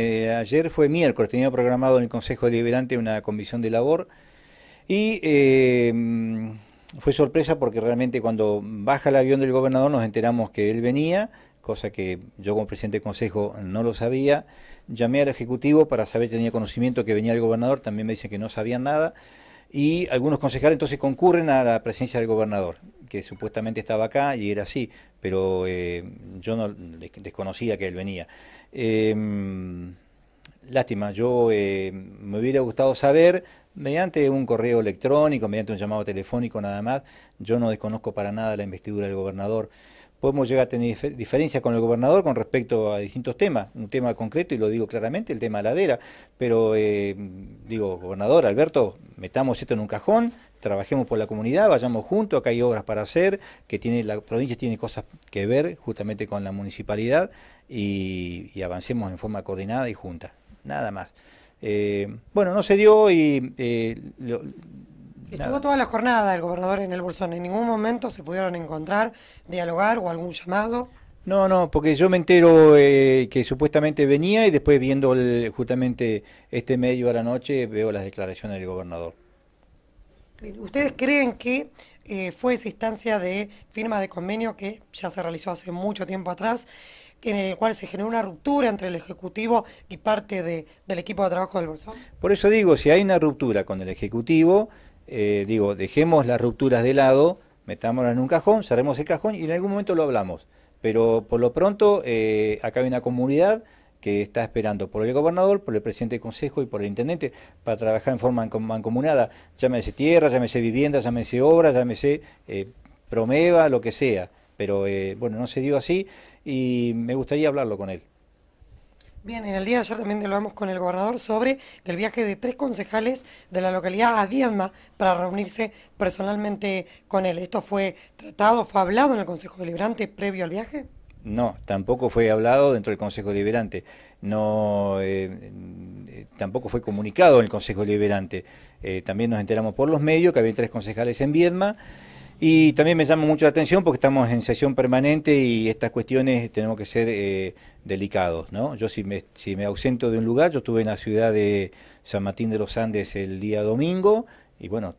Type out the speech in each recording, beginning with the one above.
Eh, ayer fue miércoles, tenía programado en el Consejo Deliberante una comisión de labor y em, fue sorpresa porque realmente cuando baja el avión del gobernador nos enteramos que él venía, cosa que yo como presidente del Consejo no lo sabía. Llamé al Ejecutivo para saber si tenía conocimiento que venía el gobernador, también me dicen que no sabían nada y algunos concejales entonces concurren a la presencia del gobernador, que supuestamente estaba acá y era así, pero eh, yo no desconocía que él venía. Em, lástima, yo eh, me hubiera gustado saber, mediante un correo electrónico, mediante un llamado telefónico nada más, yo no desconozco para nada la investidura del gobernador. Podemos llegar a tener diferencias con el gobernador con respecto a distintos temas, un tema concreto, y lo digo claramente, el tema de ladera, pero eh, digo, gobernador, Alberto, metamos esto en un cajón, trabajemos por la comunidad, vayamos juntos, acá hay obras para hacer, que tiene la provincia tiene cosas que ver justamente con la municipalidad y, avancemos en forma coordinada y junta, nada más. Eh, bueno, no se dio y... Eh, Estuvo toda la jornada el gobernador en el Bolsón, en ningún momento se pudieron encontrar, dialogar o algún llamado. No, no, porque yo me entero eh, que supuestamente venía y después viendo justamente este medio a la noche veo las declaraciones del gobernador. ¿Ustedes creen que eh, fue esa instancia de firma de convenio que ya se realizó hace mucho tiempo atrás, en el cual se generó una ruptura entre el Ejecutivo y parte del equipo de trabajo del Bolsón? Por eso digo, si hay una ruptura con el Ejecutivo, eh, digo, dejemos las rupturas de lado, metámoslas en un cajón, cerremos el cajón y en algún momento lo hablamos. Pero por lo pronto, eh, acá hay una comunidad que está esperando por el gobernador, por el presidente del consejo y por el intendente para trabajar en forma mancomunada. Llámese tierra, llámese vivienda, llámese obra, llámese eh, promeva, lo que sea. Pero eh, bueno, no se dio así y me gustaría hablarlo con él. Bien, en el día de ayer también hablamos con el gobernador sobre el viaje de tres concejales de la localidad a Viedma para reunirse personalmente con él. ¿Esto fue tratado, fue hablado en el Consejo Deliberante previo al viaje? No, tampoco fue hablado dentro del Consejo Deliberante. No, eh, eh, tampoco fue comunicado en el Consejo Deliberante. Eh, también nos enteramos por los medios que había tres concejales en Viedma. Y también me llama mucho la atención porque estamos en sesión permanente y estas cuestiones tenemos que ser eh, delicados, ¿no? Yo si me, si me ausento de un lugar, yo estuve en la ciudad de San Martín de los Andes el día domingo y bueno,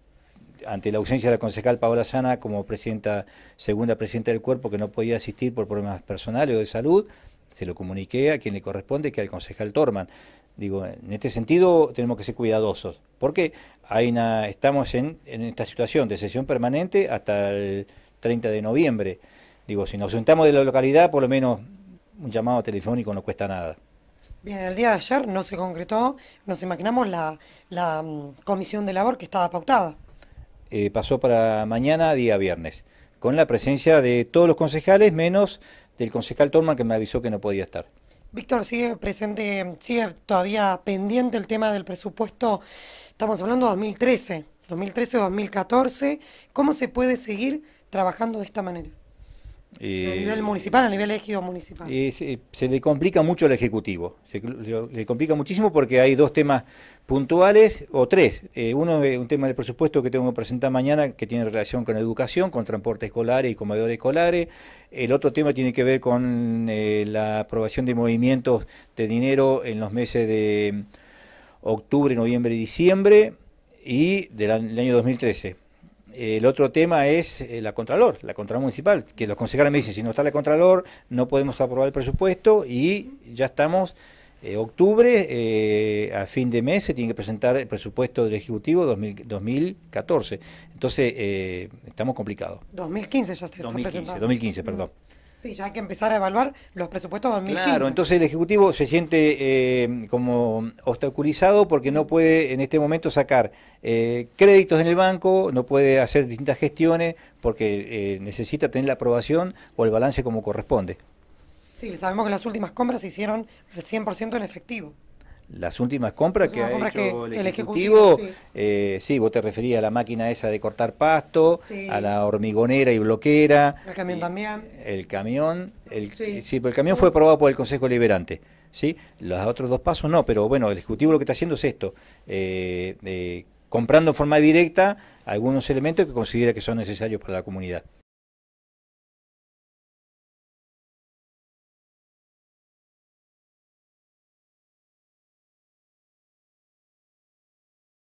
ante la ausencia de la concejal Paola Sana como presidenta, segunda presidenta del cuerpo que no podía asistir por problemas personales o de salud, se lo comuniqué a quien le corresponde, que al concejal Torman. Digo, en este sentido tenemos que ser cuidadosos, ¿Por qué? hay estamos en, esta situación de sesión permanente hasta el 30 de noviembre. Digo, si nos sentamos de la localidad, por lo menos un llamado telefónico no cuesta nada. Bien, el día de ayer no se concretó, nos imaginamos la, mm, comisión de labor que estaba pautada. Eh, pasó para mañana, día viernes, con la presencia de todos los concejales, menos del concejal Torman que me avisó que no podía estar. Víctor, sigue presente, sigue todavía pendiente el tema del presupuesto, estamos hablando de 2013, 2013-2014, ¿cómo se puede seguir trabajando de esta manera? Eh, a nivel municipal, a nivel ejido municipal. Eh, se, le complica mucho al Ejecutivo, se, le complica muchísimo porque hay dos temas puntuales, o tres. Eh, uno es un tema del presupuesto que tengo que presentar mañana que tiene relación con educación, con transporte escolar y comedores escolares. El otro tema tiene que ver con la aprobación de movimientos de dinero en los meses de octubre, noviembre y diciembre y del año 2013. El otro tema es eh, la Contralor, la Contralor Municipal, que los concejales me dicen, si no está la Contralor, no podemos aprobar el presupuesto y ya estamos, eh, octubre, eh, a fin de mes se tiene que presentar el presupuesto del Ejecutivo 2014. Entonces, estamos complicados. 2015 ya se está 2015, presentando. 2015, perdón. Sí, ya hay que empezar a evaluar los presupuestos 2015. Claro, entonces el Ejecutivo se siente eh, como obstaculizado porque no puede en este momento sacar eh, créditos en el banco, no puede hacer distintas gestiones porque eh, necesita tener la aprobación o el balance como corresponde. Sí, sabemos que las últimas compras se hicieron al 100% en efectivo las últimas compras que ha hecho el, Ejecutivo, eh, sí. vos te referías a la máquina esa de cortar pasto, a la hormigonera y bloquera. El camión eh, también. El camión, sí. pero el camión fue aprobado por el Consejo Liberante. ¿sí? Los otros dos pasos no, pero bueno, el Ejecutivo lo que está haciendo es esto, eh, comprando en forma directa algunos elementos que considera que son necesarios para la comunidad.